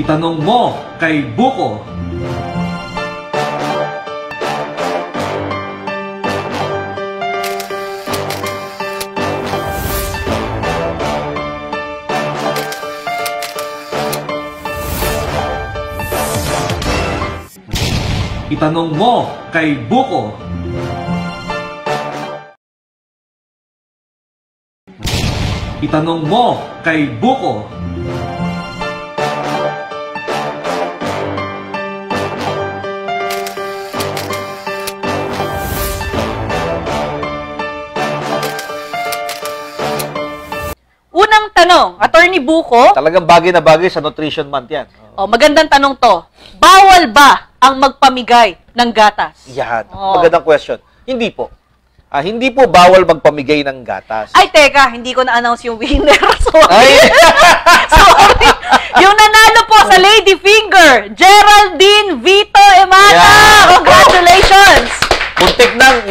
Itanong mo kay Buko. Itanong mo kay Buko. Itanong mo kay Buko. Magandang tanong, Attorney Buko. Talagang bagay na bagay sa Nutrition Month yan. Oh. magandang tanong to. Bawal ba ang magpamigay ng gatas? Yan. Oh. Magandang question. Hindi po. Ah, hindi po bawal magpamigay ng gatas. Ay, teka, hindi ko na-announce yung winner. Sorry. Sorry. Yung nanalo po sa Lady Finger, Geraldine Vito Emana.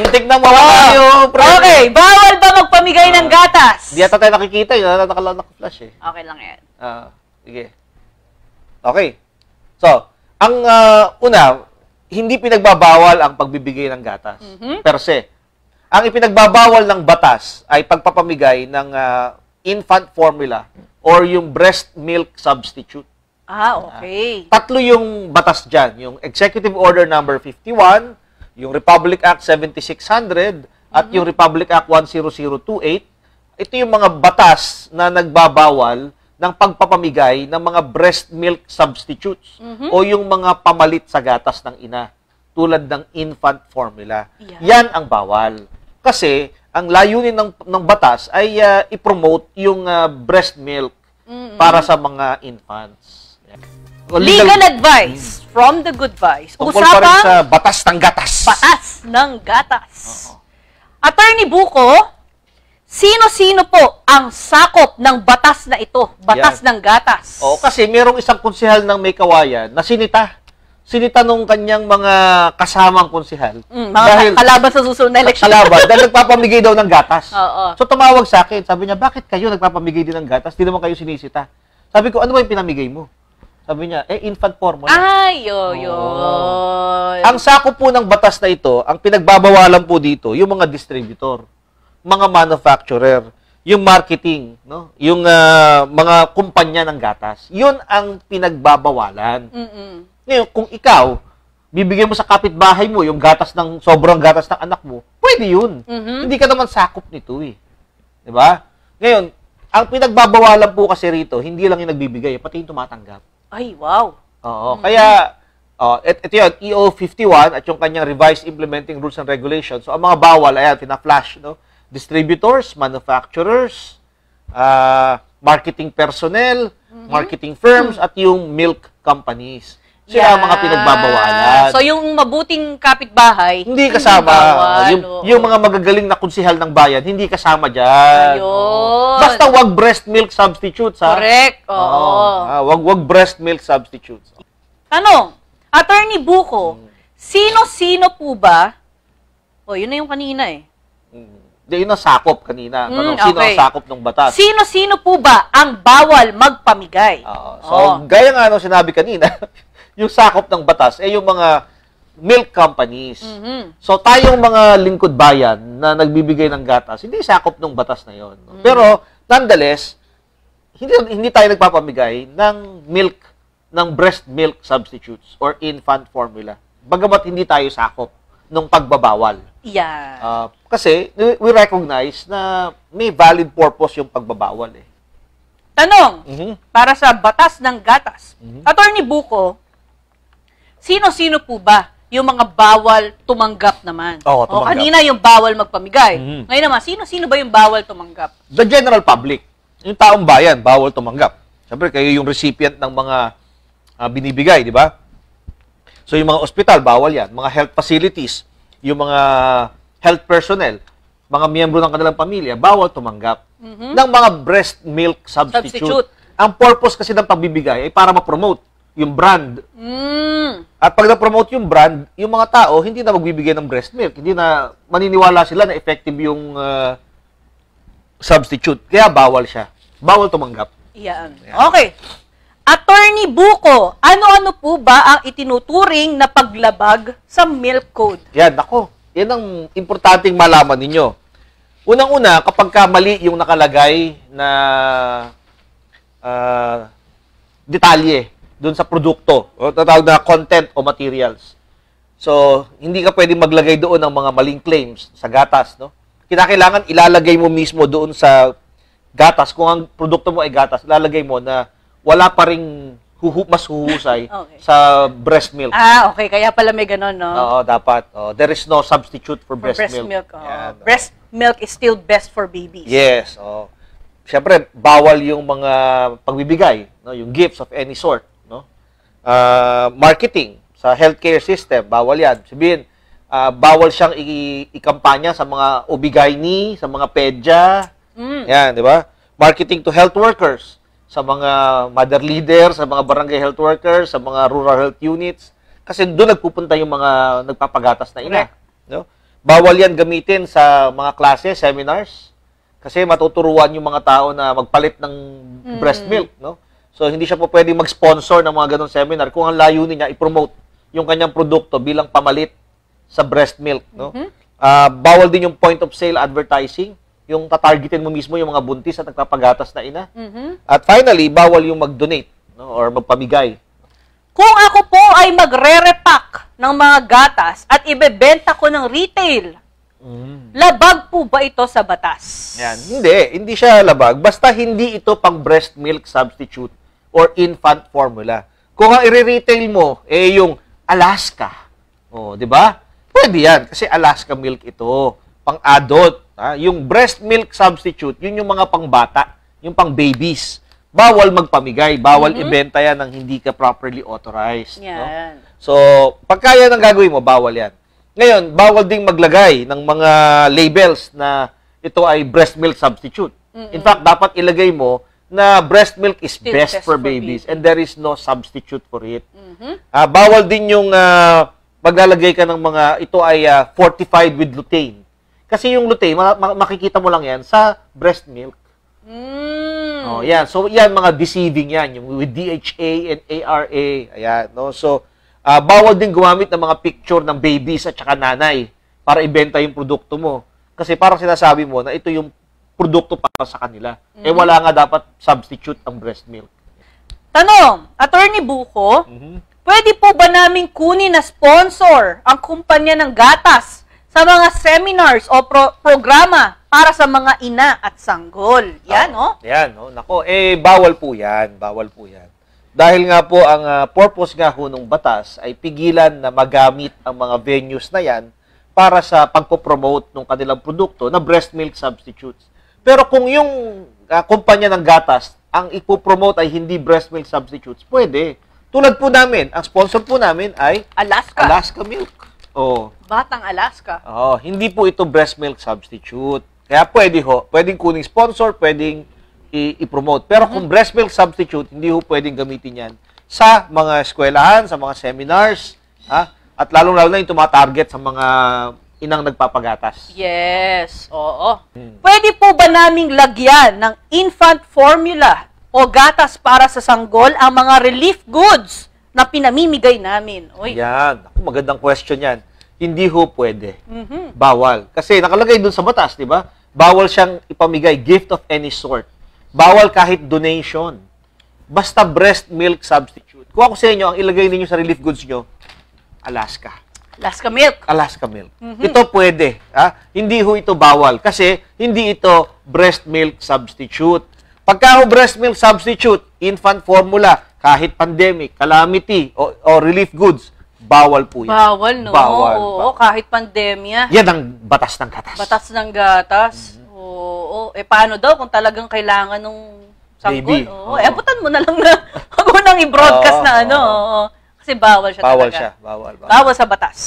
Tignan mo oh. yung Okay, bawal ba magpamigay ng ah. gatas? Di ata tayo nakikita yun. Eh, Nakala naka-flash eh. Okay lang yan. Ah, sige. Okay. So, ang ah, una, hindi pinagbabawal ang pagbibigay ng gatas. Mhm. Per se. Ang ipinagbabawal ng batas ay pagpapamigay ng ah, infant formula or yung breast milk substitute. Ah, okay. Ah. Tatlo yung batas dyan. Yung Executive Order Number 51, yung Republic Act 7600 at mm-hmm. yung Republic Act 10028, ito yung mga batas na nagbabawal ng pagpapamigay ng mga breast milk substitutes mm-hmm. o yung mga pamalit sa gatas ng ina tulad ng infant formula. Yeah. Yan ang bawal. Kasi ang layunin ng ng batas ay uh, i-promote yung uh, breast milk mm-hmm. para sa mga infants. Yeah legal, legal advice from the good vice. Tungkol usapang, pa rin sa batas ng gatas. Batas ng gatas. Uh-oh. Attorney Buko, sino-sino po ang sakop ng batas na ito, batas Yan. ng gatas? Oo, kasi mayroong isang konsihal ng may kawayan na sinita. Sinita nung kanyang mga kasamang konsihal. Mm, mga dahil, kalaban sa susunod na election. Kalaban, dahil nagpapamigay daw ng gatas. Oo. So tumawag sa akin, sabi niya, bakit kayo nagpapamigay din ng gatas? Di naman kayo sinisita. Sabi ko, ano ba yung pinamigay mo? Sabi niya, eh, infant formula. Ay, yo, yo. Oh. Ang sakop po ng batas na ito, ang pinagbabawalan po dito, yung mga distributor, mga manufacturer, yung marketing, no? yung uh, mga kumpanya ng gatas. Yun ang pinagbabawalan. Mm-mm. Ngayon, kung ikaw, bibigyan mo sa kapitbahay mo yung gatas ng, sobrang gatas ng anak mo, pwede yun. Mm-hmm. Hindi ka naman sakop nito eh. Diba? Ngayon, ang pinagbabawalan po kasi rito, hindi lang yung nagbibigay, pati yung tumatanggap. Ay, wow. Oo. mm Kaya, oh, et, ito yun, EO51 at yung kanyang revised implementing rules and regulations. So, ang mga bawal, ayan, pina-flash, no? Distributors, manufacturers, uh, marketing personnel, mm-hmm. marketing firms, mm at yung milk companies. Sila yeah. ang mga pinagbabawalan. So, yung mabuting kapitbahay, hindi kasama. Hindi bawal, yung, oh. yung mga magagaling na kunsihal ng bayan, hindi kasama dyan. Ayun. Oo. Basta wag breast milk substitutes, ha? Correct, oo. Ah, wag, wag breast milk substitutes. Tanong, Attorney Buko, hmm. sino-sino po ba? oh, yun na yung kanina eh. Hindi, hmm. yun ang sakop kanina. Mm, Tanong, sino okay. ang sakop ng batas? Sino-sino po ba ang bawal magpamigay? Oo. so, Oo. gaya nga nung sinabi kanina, yung sakop ng batas, eh yung mga milk companies. Mhm. So, tayong mga lingkod bayan na nagbibigay ng gatas, hindi sakop ng batas na yon. Mm-hmm. Pero, Nonetheless, hindi, hindi tayo nagpapamigay ng milk, ng breast milk substitutes or infant formula. Bagamat hindi tayo sakop ng pagbabawal. Yeah. Uh, kasi we recognize na may valid purpose yung pagbabawal eh. Tanong, mm-hmm. para sa batas ng gatas. Mm-hmm. Attorney Buko, sino-sino po ba yung mga bawal tumanggap naman. Oo, oh, tumanggap. O, kanina yung bawal magpamigay. Mm. Ngayon naman, sino-sino ba yung bawal tumanggap? The general public. Yung taong bayan, bawal tumanggap. Siyempre, kayo yung recipient ng mga uh, binibigay, di ba? So, yung mga ospital, bawal yan. Mga health facilities, yung mga health personnel, mga miyembro ng kanilang pamilya, bawal tumanggap mm-hmm. ng mga breast milk substitute. substitute. Ang purpose kasi ng pagbibigay ay para ma-promote yung brand. Mm. At pag na-promote yung brand, yung mga tao hindi na magbibigay ng breast milk. Hindi na maniniwala sila na effective yung uh, substitute. Kaya bawal siya. Bawal tumanggap. Yan. Yan. Okay. Attorney Buko, ano-ano po ba ang itinuturing na paglabag sa milk code? Yan, ako. Yan ang importanteng malaman ninyo. Unang-una, kapag ka mali yung nakalagay na uh, detalye doon sa produkto o tatawag na content o materials. So, hindi ka pwedeng maglagay doon ng mga maling claims sa gatas, no? Kinakailangan ilalagay mo mismo doon sa gatas kung ang produkto mo ay gatas, ilalagay mo na wala pa ring huhu, mas huhusay okay. sa breast milk. Ah, okay. Kaya pala may ganun, no? Oo, dapat. Oh, there is no substitute for, for breast, breast milk. milk oh. Yan, oh. Breast milk is still best for babies. Yes, oh. Siyempre, bawal yung mga pagbibigay, no? yung gifts of any sort uh, marketing sa healthcare system, bawal yan. Sabihin, uh, bawal siyang ikampanya sa mga obigayni, sa mga pedya. Mm. Yan, di ba? Marketing to health workers, sa mga mother leader, sa mga barangay health workers, sa mga rural health units. Kasi doon nagpupunta yung mga nagpapagatas na ina. No? Bawal yan gamitin sa mga klase, seminars. Kasi matuturuan yung mga tao na magpalit ng mm. breast milk. No? So, hindi siya po pwedeng mag-sponsor ng mga ganong seminar kung ang layunin niya i-promote yung kanyang produkto bilang pamalit sa breast milk. No? Mm-hmm. Uh, bawal din yung point of sale advertising, yung tatargetin mo mismo yung mga buntis at nagpapagatas na ina. Mm-hmm. At finally, bawal yung mag-donate no? or magpamigay. Kung ako po ay magre-repack ng mga gatas at ibebenta ko ng retail, Mm. Labag po ba ito sa batas? Yan. Hindi, hindi siya labag. Basta hindi ito pang breast milk substitute or infant formula. Kung ang i-retail mo, eh yung Alaska. oh, di ba? Pwede yan kasi Alaska milk ito, pang-adult. Ha? Yung breast milk substitute, yun yung mga pang-bata, yung pang-babies. Bawal magpamigay, bawal mm-hmm. ibenta yan ng hindi ka properly authorized. Yan. No? So, pagka ng gagawin mo, bawal yan. Ngayon, bawal ding maglagay ng mga labels na ito ay breast milk substitute. Mm-hmm. In fact, dapat ilagay mo na breast milk is Still best, best for babies baby. and there is no substitute for it. Mm-hmm. Uh, bawal din yung uh, maglalagay ka ng mga, ito ay uh, fortified with lutein. Kasi yung lutein, ma- ma- makikita mo lang yan sa breast milk. Mm. Oh, yan. So, yan, mga deceiving yan. Yung with DHA and ARA. Ayan, no? So, uh, bawal din gumamit ng mga picture ng babies at saka nanay para ibenta yung produkto mo. Kasi parang sinasabi mo na ito yung produkto para sa kanila. Eh, mm-hmm. Eh wala nga dapat substitute ang breast milk. Tanong, Attorney Buko, mm-hmm. pwede po ba namin kunin na sponsor ang kumpanya ng gatas sa mga seminars o pro- programa para sa mga ina at sanggol? Yan, ah, oh, no? Yan, no? Oh. Nako, eh bawal po yan. Bawal po yan. Dahil nga po ang uh, purpose nga ho ng batas ay pigilan na magamit ang mga venues na yan para sa pagpo-promote ng kanilang produkto na breast milk substitutes. Pero kung yung uh, kumpanya ng gatas, ang ipopromote ay hindi breast milk substitutes, pwede. Tulad po namin, ang sponsor po namin ay Alaska. Alaska Milk. Oh. Batang Alaska. Oh, hindi po ito breast milk substitute. Kaya pwede ho, pwedeng kuning sponsor, pwedeng i-promote. Pero kung mm -hmm. breast milk substitute, hindi ho pwedeng gamitin yan sa mga eskwelahan, sa mga seminars, ha? at lalong-lalo na yung tumatarget sa mga inang nagpapagatas. Yes, oo. Hmm. Pwede po ba naming lagyan ng infant formula o gatas para sa sanggol ang mga relief goods na pinamimigay namin? Uy. Yan, magandang question yan. Hindi ho pwede. Mm-hmm. Bawal. Kasi nakalagay dun sa batas, di ba? Bawal siyang ipamigay gift of any sort. Bawal kahit donation. Basta breast milk substitute. Kuha ko sa inyo, ang ilagay ninyo sa relief goods nyo, Alaska. Alaska milk. Alaska milk. Mm-hmm. Ito pwede. Ha? Hindi ho ito bawal kasi hindi ito breast milk substitute. Pagka ho breast milk substitute, infant formula, kahit pandemic, calamity, o, o relief goods, bawal po yan. Bawal, no? Bawal. Oo, bawal. kahit pandemya. Yan ang batas ng gatas. Batas ng gatas. Mm-hmm. Oo, oo. Eh, paano daw kung talagang kailangan ng sanggol? Baby. Oo. oo. Eh, abutan mo na lang na. Huwag mo nang i-broadcast na ano. Oo. oo. Kasi bawal siya bawal talaga. Siya. Bawal siya. Bawal. Bawal sa batas.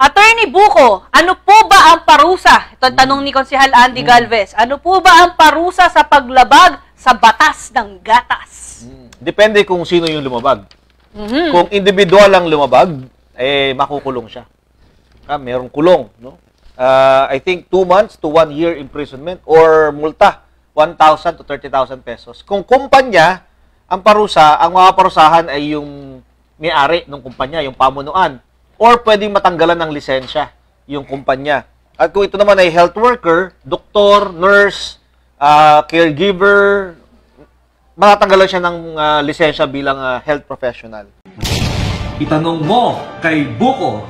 Attorney Buko, ano po ba ang parusa? Ito ang tanong ni Konsehal Andy mm. Galvez. Ano po ba ang parusa sa paglabag sa batas ng gatas? Hmm. Depende kung sino yung lumabag. Mm-hmm. Kung individual ang lumabag, eh makukulong siya. Ah, merong kulong, no? Uh, I think 2 months to 1 year imprisonment or multa 1,000 to 30,000 pesos. Kung kumpanya, ang parusa, ang mga parusahan ay yung may-ari ng kumpanya, yung pamunuan. Or pwedeng matanggalan ng lisensya yung kumpanya. At kung ito naman ay health worker, doktor, nurse, uh, caregiver, matatanggalan siya ng uh, lisensya bilang uh, health professional. Itanong mo kay Buko.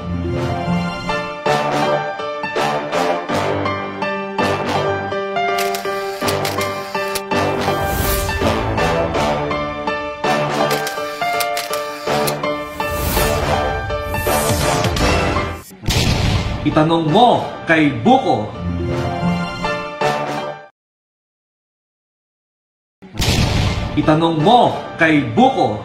Itanong mo kay Buko. Itanong mo kay Buko.